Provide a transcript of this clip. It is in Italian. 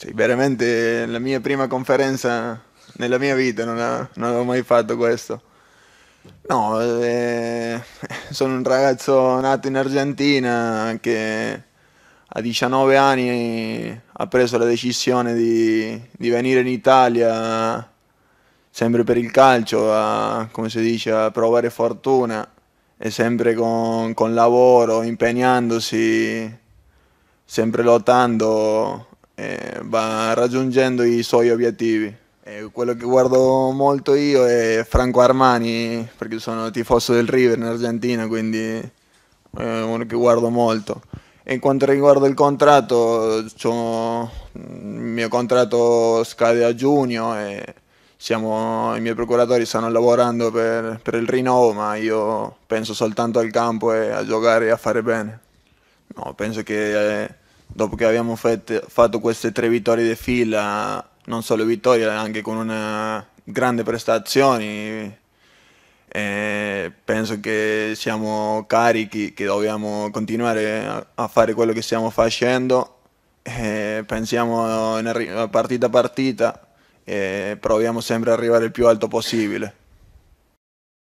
Cioè, veramente la mia prima conferenza nella mia vita, non, ha, non avevo mai fatto questo. No, eh, sono un ragazzo nato in Argentina che a 19 anni ha preso la decisione di, di venire in Italia sempre per il calcio, a, come si dice, a provare fortuna e sempre con, con lavoro, impegnandosi, sempre lottando eh, va raggiungendo i suoi obiettivi. Eh, quello che guardo molto io è Franco Armani, perché sono tifoso del River in Argentina, quindi è eh, uno che guardo molto. E in quanto riguarda il contratto, il mio contratto scade a giugno e siamo, i miei procuratori stanno lavorando per, per, il rinnovo, ma io penso soltanto al campo e a giocare e a fare bene. No, penso che... Eh, dopo che abbiamo fatto queste tre vittorie di fila, non solo vittorie, anche con una grande prestazione, e penso che siamo carichi, che dobbiamo continuare a fare quello che stiamo facendo. E pensiamo partita a partita e proviamo sempre ad arrivare il più alto possibile.